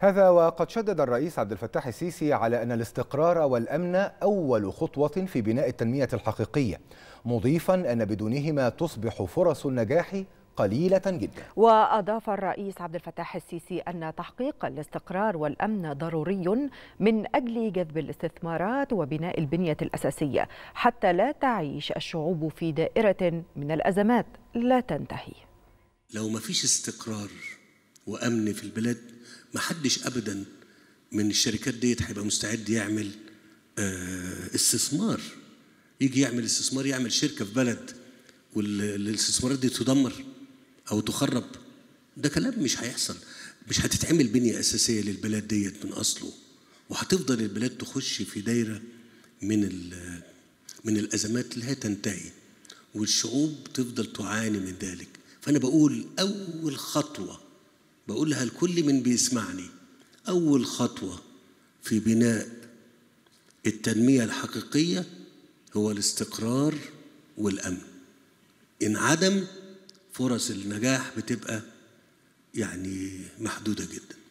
هذا وقد شدد الرئيس عبد الفتاح السيسي على أن الاستقرار والأمن أول خطوة في بناء التنمية الحقيقية مضيفا أن بدونهما تصبح فرص النجاح قليلة جدا وأضاف الرئيس عبد الفتاح السيسي أن تحقيق الاستقرار والأمن ضروري من أجل جذب الاستثمارات وبناء البنية الأساسية حتى لا تعيش الشعوب في دائرة من الأزمات لا تنتهي لو ما فيش استقرار وامن في البلاد ما حدش ابدا من الشركات ديت هيبقى مستعد يعمل آه، استثمار يجي يعمل استثمار يعمل شركه في بلد والاستثمارات دي تدمر او تخرب ده كلام مش هيحصل مش هتتعمل بنيه اساسيه للبلاد ديت من اصله وهتفضل البلاد تخش في دايره من من الازمات اللي هي تنتهي والشعوب تفضل تعاني من ذلك فانا بقول اول خطوه بقولها لكل من بيسمعني أول خطوة في بناء التنمية الحقيقية هو الاستقرار والأمن إن عدم فرص النجاح بتبقى يعني محدودة جداً